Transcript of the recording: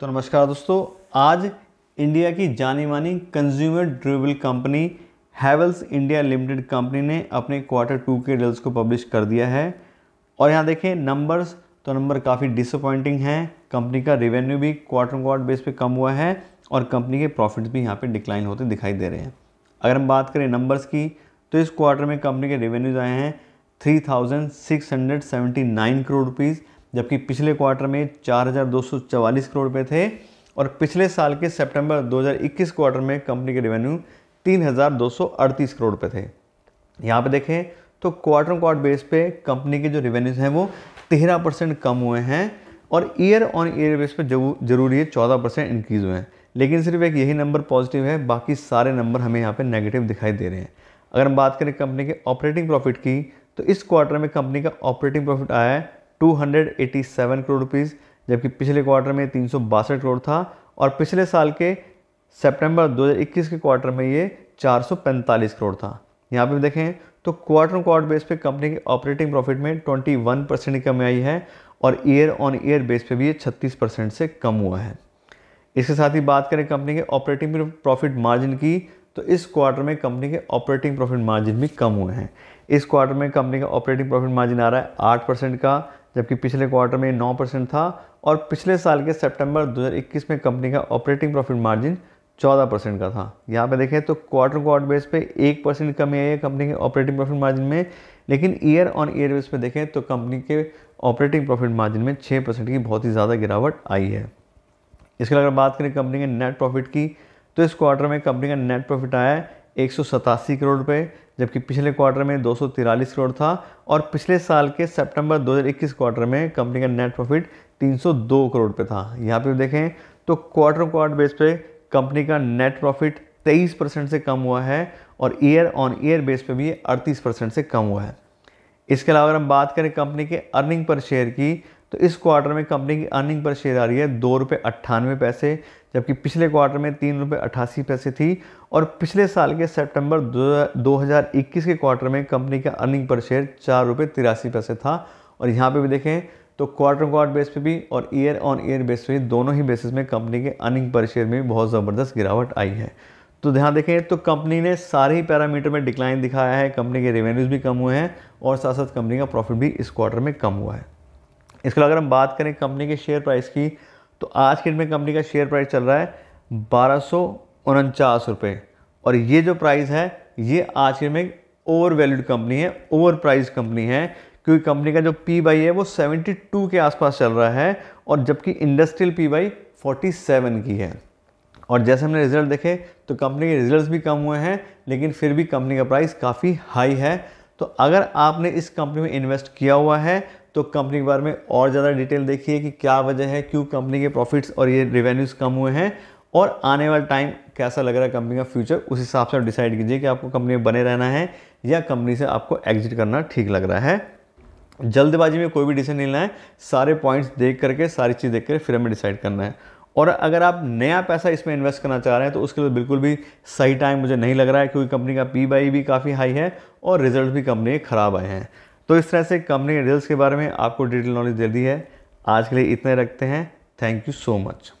तो नमस्कार दोस्तों आज इंडिया की जानी मानी consumer durable company Havells India Limited company ने अपने क्वार्टर टू के रिजल्ट को पब्लिश कर दिया है और यहाँ देखें नंबर्स तो नंबर काफ़ी डिसअपॉइंटिंग हैं कंपनी का रेवेन्यू भी क्वार्टर क्वार्टर बेस पे कम हुआ है और कंपनी के प्रॉफिट भी यहाँ पे डिक्लाइन होते दिखाई दे रहे हैं अगर हम बात करें नंबर्स की तो इस क्वार्टर में कंपनी के रेवेन्यूज आए हैं थ्री करोड़ रुपीज़ जबकि पिछले क्वार्टर में चार करोड़ रुपये थे और पिछले साल के सितंबर 2021 क्वार्टर में कंपनी के रेवेन्यू 3,238 करोड़ रुपये थे यहाँ पे देखें तो क्वार्टर क्वार्टर बेस पे कंपनी के जो रेवेन्यूज हैं वो 13 परसेंट कम हुए हैं और ईयर ऑन ईयर बेस पे जरूरी है 14 परसेंट इंक्रीज हुए हैं लेकिन सिर्फ एक यही नंबर पॉजिटिव है बाकी सारे नंबर हमें यहाँ पर नेगेटिव दिखाई दे रहे हैं अगर हम बात करें कंपनी के ऑपरेटिंग प्रॉफिट की तो इस क्वार्टर में कंपनी का ऑपरेटिंग प्रॉफिट आया है 287 करोड़ रुपीज़ जबकि पिछले क्वार्टर में तीन करोड़ था और पिछले साल के सितंबर 2021 के क्वार्टर में ये 445 करोड़ था यहाँ पे देखें तो क्वार्टर क्वार्टर बेस पे कंपनी के ऑपरेटिंग प्रॉफिट में 21 परसेंट की कमी आई है और ईयर ऑन ईयर बेस पे भी ये 36 परसेंट से कम हुआ है इसके साथ ही बात करें कंपनी के ऑपरेटिंग प्रॉफिट मार्जिन की तो इस क्वार्टर में कंपनी के ऑपरेटिंग प्रॉफिट मार्जिन भी कम हुए हैं इस क्वार्टर में कंपनी का ऑपरेटिंग प्रॉफिट मार्जिन आ रहा है आठ परसेंट का जबकि पिछले क्वार्टर में नौ परसेंट था और पिछले साल के सितंबर 2021 में कंपनी का ऑपरेटिंग प्रॉफिट मार्जिन 14 परसेंट का था यहाँ पे देखें तो क्वार्टर क्वार्टर बेस पे एक परसेंट कमी आई है कंपनी के ऑपरेटिंग प्रॉफिट मार्जिन में लेकिन ईयर ऑन ईयर बेस पे देखें तो कंपनी के ऑपरेटिंग प्रॉफिट मार्जिन में छः परसेंट की बहुत ही ज़्यादा गिरावट आई है इसके अलावा बात करें कंपनी के नेट प्रॉफिट की तो इस क्वार्टर में कंपनी का नेट प्रॉफिट आया है एक करोड़ रुपये जबकि पिछले क्वार्टर में दो करोड़ था और पिछले साल के सितंबर 2021 क्वार्टर में कंपनी का नेट प्रॉफिट 302 करोड़ रुपये था यहाँ पे देखें तो क्वार्टर क्वार्टर बेस पे कंपनी का नेट प्रॉफिट 23 परसेंट से कम हुआ है और ईयर ऑन ईयर बेस पे भी 38 परसेंट से कम हुआ है इसके अलावा अगर हम बात करें कंपनी के अर्निंग पर शेयर की तो इस क्वार्टर में कंपनी की अर्निंग पर शेयर आ रही है दो रुपये अट्ठानवे पैसे जबकि पिछले क्वार्टर में तीन रुपये अट्ठासी पैसे थी और पिछले साल के सितंबर दो हज़ार इक्कीस के क्वार्टर में कंपनी का अर्निंग पर शेयर चार रुपये तिरासी पैसे था और यहाँ पे भी देखें तो क्वार्टर क्वार्टर बेस पे भी और ईयर ऑन ईयर बेस पे भी दोनों ही बेसिस में कंपनी के अर्निंग पर शेयर में भी बहुत ज़बरदस्त गिरावट आई है तो ध्यान देखें तो कंपनी ने सारे ही पैरामीटर में डिक्लाइन दिखाया है कंपनी के रेवेन्यूज़ भी कम हुए हैं और साथ साथ कंपनी का प्रॉफिट भी इस क्वार्टर में कम हुआ है इसके अलावा अगर हम बात करें कंपनी के शेयर प्राइस की तो आज के डेट में कंपनी का शेयर प्राइस चल रहा है बारह रुपये और ये जो प्राइस है ये आज के में ओवर वैल्यूड कंपनी है ओवर प्राइज कंपनी है क्योंकि कंपनी का जो पी बाई है वो 72 के आसपास चल रहा है और जबकि इंडस्ट्रियल पी बाई 47 की है और जैसे हमने रिजल्ट देखे तो कंपनी के रिजल्ट्स भी कम हुए हैं लेकिन फिर भी कंपनी का प्राइस काफ़ी हाई है तो अगर आपने इस कंपनी में इन्वेस्ट किया हुआ है तो कंपनी के बारे में और ज़्यादा डिटेल देखिए कि क्या वजह है क्यों कंपनी के प्रॉफिट्स और ये रेवेन्यूज़ कम हुए हैं और आने वाला टाइम कैसा लग रहा है कंपनी का फ्यूचर उस हिसाब से आप डिसाइड कीजिए कि आपको कंपनी में बने रहना है या कंपनी से आपको एग्जिट करना ठीक लग रहा है जल्दबाजी में कोई भी डिसीजन नहीं लेना है सारे पॉइंट्स देख करके सारी चीज़ देख कर फिर हमें डिसाइड करना है और अगर आप नया पैसा इसमें इन्वेस्ट करना चाह रहे हैं तो उसके लिए बिल्कुल भी सही टाइम मुझे नहीं लग रहा है क्योंकि कंपनी का पी बाई e भी काफ़ी हाई है और रिजल्ट भी कंपनी के ख़राब आए हैं तो इस तरह से कंपनी के डिटेल्स के बारे में आपको डिटेल नॉलेज दे दी है आज के लिए इतने रखते हैं थैंक यू सो मच